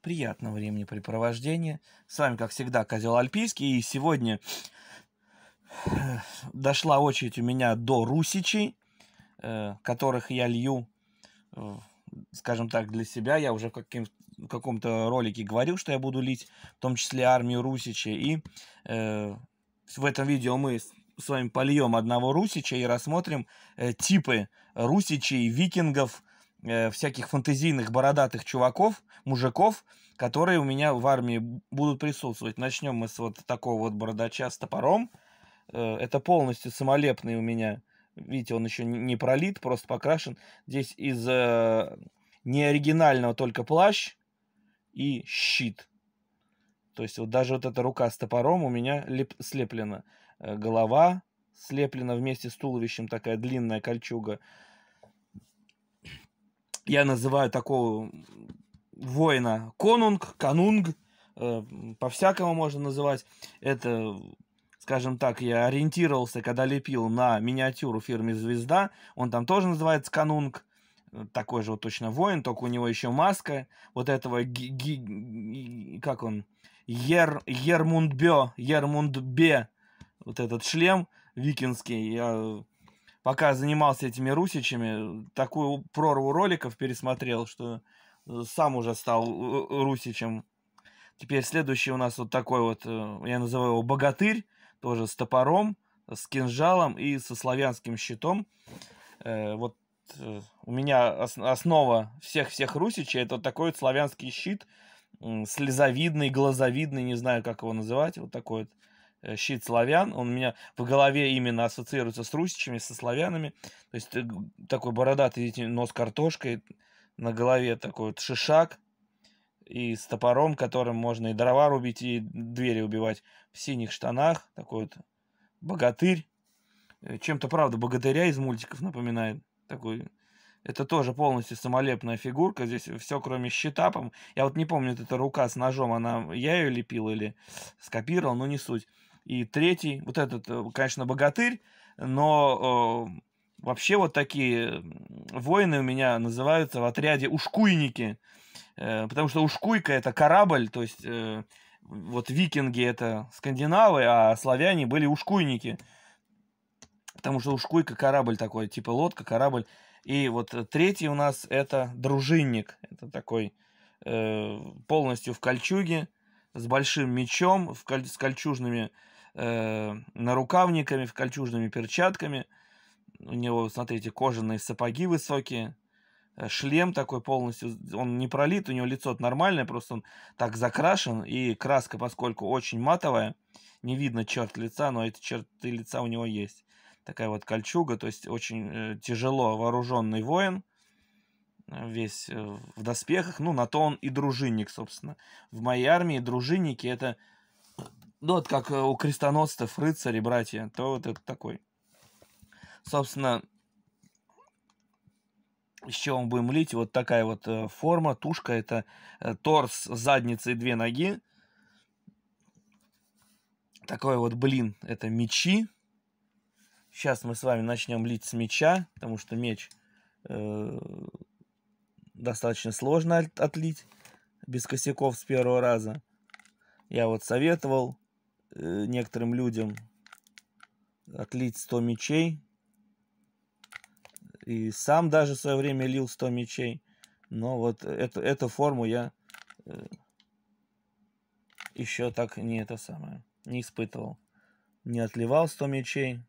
приятного времяпрепровождения. С вами, как всегда, Козел Альпийский. И сегодня э, дошла очередь у меня до русичей, э, которых я лью, э, скажем так, для себя. Я уже в, каким, в каком-то ролике говорил, что я буду лить, в том числе армию русичей. И э, в этом видео мы с вами польем одного русича и рассмотрим э, типы русичей, викингов, Э, всяких фантазийных бородатых чуваков, мужиков, которые у меня в армии будут присутствовать. Начнем мы с вот такого вот бородача с топором. Э, это полностью самолепный у меня. Видите, он еще не пролит, просто покрашен. Здесь из э, неоригинального только плащ и щит. То есть вот даже вот эта рука с топором у меня леп- слеплена. голова слеплена вместе с туловищем, такая длинная кольчуга. Я называю такого воина конунг, канунг, э, по-всякому можно называть. Это, скажем так, я ориентировался, когда лепил на миниатюру фирме «Звезда». Он там тоже называется канунг. Такой же вот точно воин, только у него еще маска. Вот этого, ги, ги, как он, Ер, Ермундбе, Ермундбе, вот этот шлем викинский. Я пока занимался этими русичами, такую прорву роликов пересмотрел, что э, сам уже стал э, э, русичем. Теперь следующий у нас вот такой вот, я называю его богатырь, тоже с топором, с кинжалом и со славянским щитом. Вот у меня основа всех-всех русичей это вот такой вот славянский щит, слезовидный, глазовидный, не знаю, как его называть, вот такой вот Э, щит славян, он у меня в голове именно ассоциируется с русичами, со славянами, то есть э, такой бородатый нос картошкой, на голове такой вот шишак, и с топором, которым можно и дрова рубить, и двери убивать в синих штанах, такой вот богатырь. Э, чем-то, правда, богатыря из мультиков напоминает. Такой это тоже полностью самолепная фигурка. Здесь все, кроме щита. Я вот не помню, это рука с ножом, она я ее лепил или скопировал, но не суть и третий, вот этот, э, конечно, богатырь, но э, вообще вот такие воины у меня называются в отряде ушкуйники, э, потому что ушкуйка это корабль, то есть э, вот викинги это скандинавы, а славяне были ушкуйники, потому что ушкуйка корабль такой, типа лодка, корабль. И вот э, третий у нас это дружинник, это такой э, полностью в кольчуге с большим мечом, в коль- с кольчужными э, нарукавниками, в кольчужными перчатками. У него, смотрите, кожаные сапоги высокие, э, шлем такой полностью, он не пролит, у него лицо нормальное, просто он так закрашен, и краска, поскольку очень матовая, не видно черт лица, но эти черты лица у него есть. Такая вот кольчуга, то есть очень э, тяжело вооруженный воин, э, весь э, в доспехах, ну, на то он и дружинник, собственно. В моей армии дружинники это ну, вот как э, у крестоносцев, рыцари, братья, то вот это такой. Собственно, из чего мы будем лить, вот такая вот э, форма, тушка, это э, торс, задница и две ноги. Такой вот блин, это мечи. Сейчас мы с вами начнем лить с меча, потому что меч э, достаточно сложно отлить без косяков с первого раза. Я вот советовал э, некоторым людям отлить 100 мечей. И сам даже в свое время лил 100 мечей. Но вот эту, эту форму я э, еще так не это самое, не испытывал. Не отливал 100 мечей.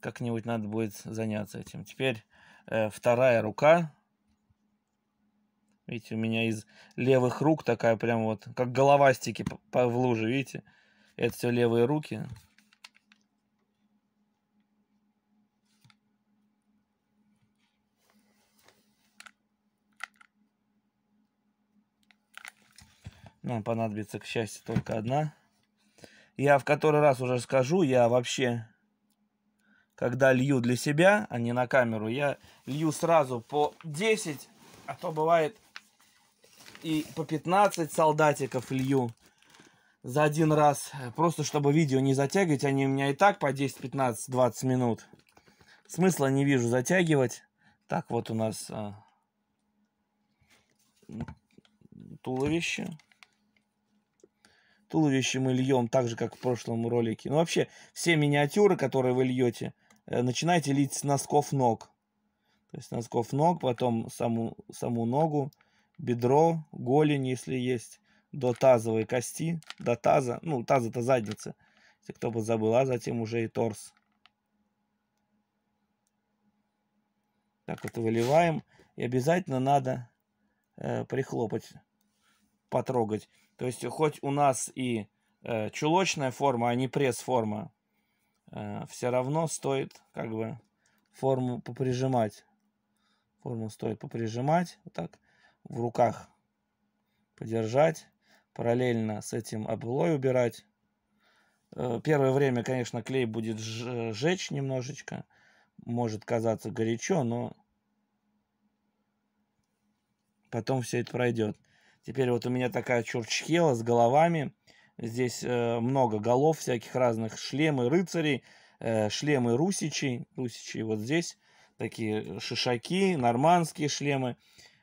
Как-нибудь надо будет заняться этим. Теперь э, вторая рука. Видите, у меня из левых рук такая прям вот, как головастики в луже, видите? Это все левые руки. Нам понадобится, к счастью, только одна. Я в который раз уже скажу, я вообще, когда лью для себя, а не на камеру, я лью сразу по 10, а то бывает и по 15 солдатиков лью за один раз. Просто чтобы видео не затягивать, они у меня и так по 10, 15, 20 минут. Смысла не вижу затягивать. Так, вот у нас а, туловище. Туловище мы льем так же, как в прошлом ролике. Ну, вообще, все миниатюры, которые вы льете, э, начинайте лить с носков ног. То есть носков ног, потом саму, саму ногу, бедро, голень, если есть до тазовой кости, до таза, ну, таз это задница, если кто бы забыл, а затем уже и торс. Так вот выливаем. И обязательно надо э, прихлопать, потрогать. То есть, хоть у нас и э, чулочная форма, а не пресс-форма, э, все равно стоит как бы форму поприжимать. Форму стоит поприжимать. Вот так в руках подержать параллельно с этим облой убирать. Э, первое время, конечно, клей будет жечь немножечко. Может казаться горячо, но потом все это пройдет. Теперь вот у меня такая чурчхела с головами. Здесь э, много голов всяких разных. Шлемы рыцарей, э, шлемы русичей. Русичи вот здесь. Такие шишаки, нормандские шлемы.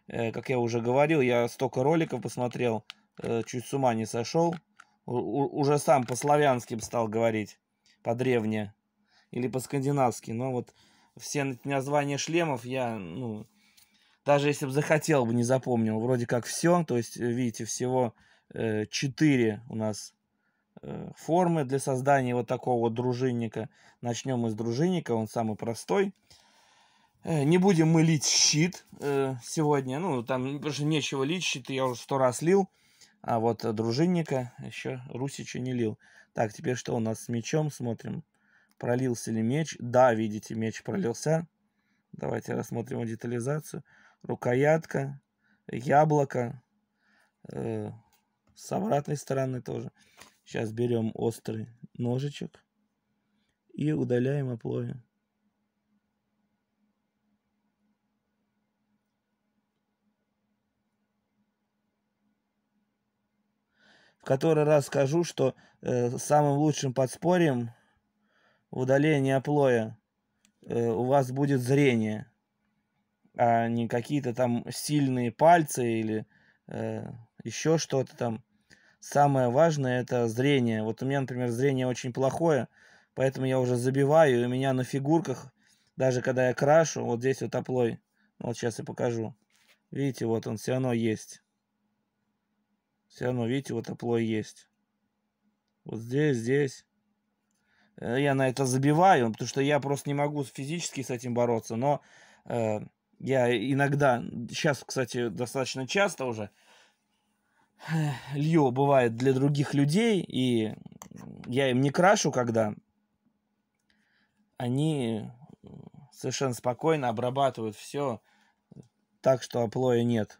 как я уже говорил, я столько роликов посмотрел Э, чуть с ума не сошел. Уже сам по славянским стал говорить, по-древне или по-скандинавски. Но вот все названия шлемов я, ну, даже если бы захотел бы, не запомнил. Вроде как все, то есть, э, видите, всего э, 4 у нас э, формы для создания вот такого вот дружинника. Начнем мы с дружинника, он самый простой. Э, не будем мы лить щит э, сегодня, ну, там, потому что нечего лить, щит я уже сто раз лил. А вот дружинника еще Русича не лил. Так, теперь что у нас с мечом? Смотрим, пролился ли меч. Да, видите, меч пролился. Давайте рассмотрим детализацию. Рукоятка, яблоко. Э, с обратной стороны тоже. Сейчас берем острый ножичек и удаляем оплови. В который раз скажу, что э, самым лучшим подспорьем в удалении аплоя э, у вас будет зрение, а не какие-то там сильные пальцы или э, еще что-то там. Самое важное это зрение. Вот у меня, например, зрение очень плохое, поэтому я уже забиваю, и у меня на фигурках, даже когда я крашу, вот здесь вот оплой, вот сейчас я покажу. Видите, вот он все равно есть. Все равно, видите, вот опло есть. Вот здесь, здесь. Э, я на это забиваю, потому что я просто не могу физически с этим бороться. Но э, я иногда, сейчас, кстати, достаточно часто уже, э, лью, бывает, для других людей. И я им не крашу, когда они э, совершенно спокойно обрабатывают все так, что оплоя нет.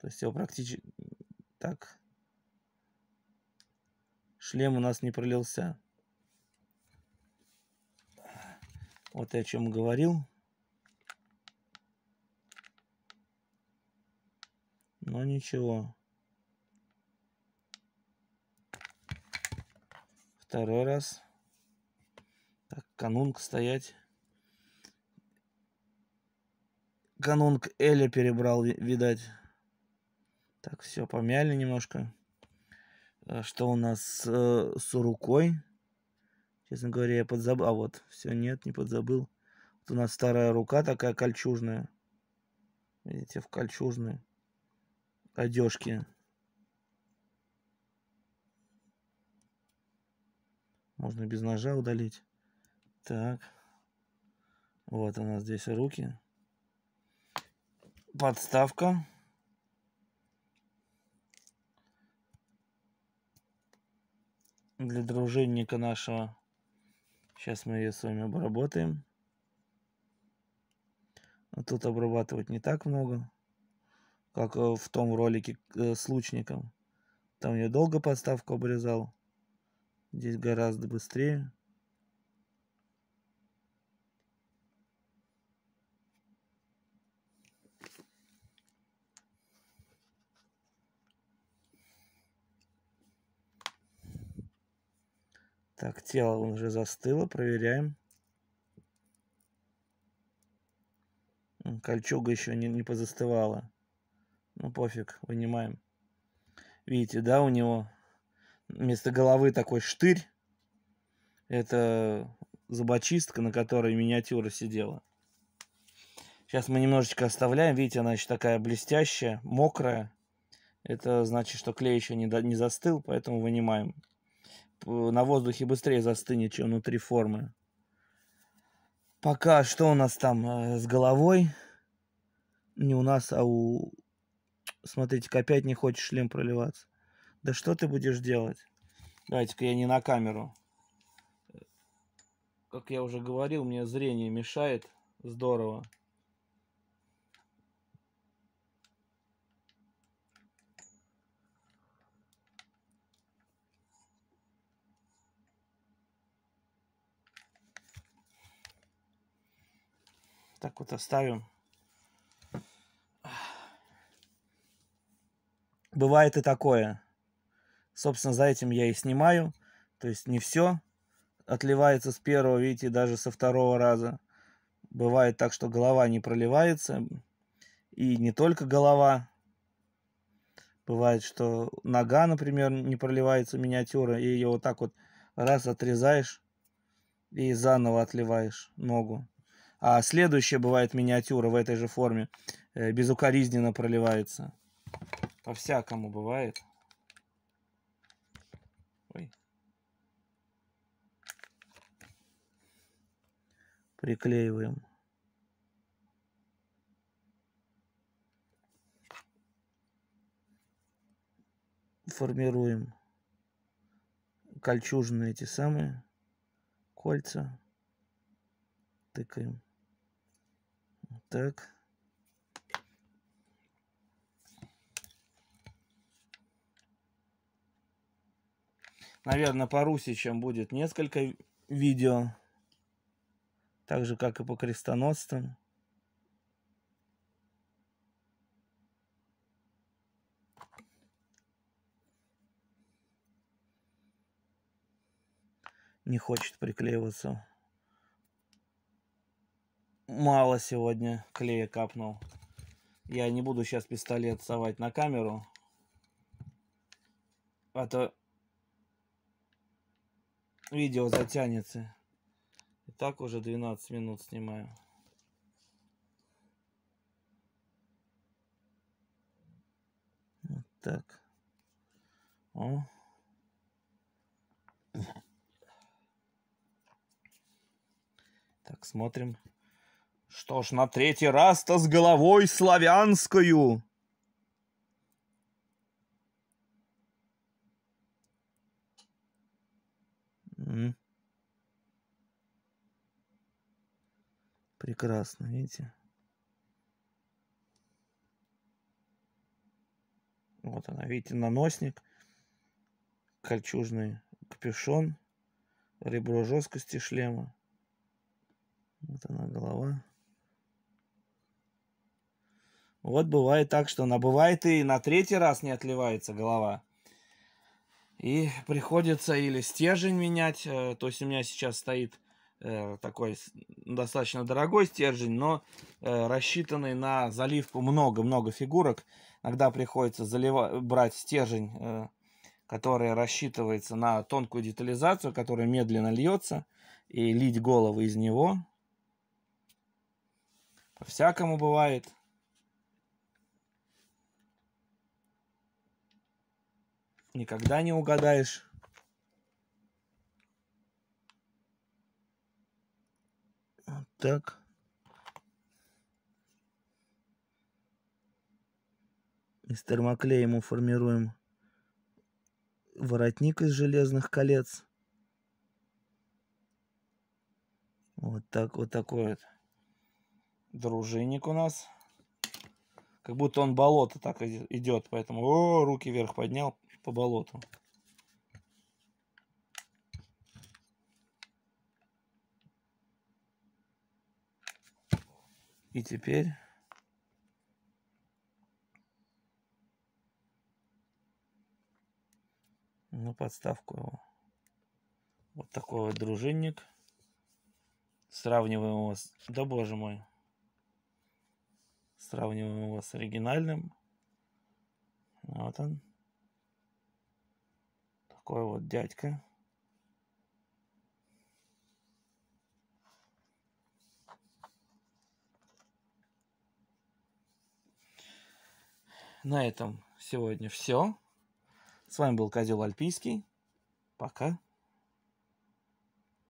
То есть его практически... Так. Шлем у нас не пролился. Вот я о чем говорил. Но ничего. Второй раз. Так, канунг стоять. Канунг Эля перебрал, видать. Так, все, помяли немножко. Э, что у нас э, с рукой? Честно говоря, я подзабыл. А вот, все, нет, не подзабыл. Вот у нас старая рука такая кольчужная. Видите, в кольчужной одежке. Можно без ножа удалить. Так. Вот у нас здесь руки. Подставка. для дружинника нашего. Сейчас мы ее с вами обработаем. Тут обрабатывать не так много, как э, в том ролике э, с лучником. Там я долго подставку обрезал. Здесь гораздо быстрее. Так, тело уже застыло, проверяем. Кольчуга еще не, не позастывала. Ну, пофиг, вынимаем. Видите, да, у него вместо головы такой штырь. Это зубочистка, на которой миниатюра сидела. Сейчас мы немножечко оставляем. Видите, она еще такая блестящая, мокрая. Это значит, что клей еще не, до, не застыл, поэтому вынимаем. Э, на воздухе быстрее застынет, чем внутри формы. Пока что у нас там э, с головой? Не у нас, а у... Смотрите-ка, опять не хочешь шлем проливаться. Да что ты будешь делать? Давайте-ка я не на камеру. Как я уже говорил, мне зрение мешает. Здорово. так вот оставим. Бывает и такое. Собственно, за этим я и снимаю. То есть не все отливается с первого, видите, даже со второго раза. Бывает так, что голова не проливается. И не только голова. Бывает, что нога, например, не проливается миниатюра, и ее вот так вот раз отрезаешь и заново отливаешь ногу. А следующая бывает миниатюра в этой же форме. Э, безукоризненно проливается. По-всякому бывает. Ой. Приклеиваем. Формируем кольчужные эти самые кольца. Тыкаем. Так. Наверное, по Русичам будет несколько видео. Так же, как и по крестоносцам. Не хочет приклеиваться мало сегодня клея капнул. Я не буду сейчас пистолет совать на камеру. А то видео затянется. И так уже 12 минут снимаю. Вот так. О. Так, смотрим. Что ж, на третий раз-то с головой славянскую. Прекрасно, видите? Вот она, видите, наносник, кольчужный капюшон, ребро жесткости шлема. Вот она голова. Вот бывает так, что она бывает и на третий раз не отливается голова. И приходится или стержень менять, э, то есть у меня сейчас стоит э, такой достаточно дорогой стержень, но э, рассчитанный на заливку много-много фигурок. Иногда приходится заливать брать стержень, который рассчитывается на тонкую детализацию, которая медленно льется, и лить головы из него. По-всякому бывает. Никогда не угадаешь. Вот так. Из термоклея мы формируем воротник из железных колец. Вот так вот такой вот дружинник у нас как будто он болото так идет, поэтому о, руки вверх поднял по болоту. И теперь на подставку его. Вот такой вот дружинник. Сравниваем его с... Да боже мой. Сравниваем его с оригинальным. Вот он. Такой вот дядька. На этом сегодня все. С вами был Козел Альпийский. Пока.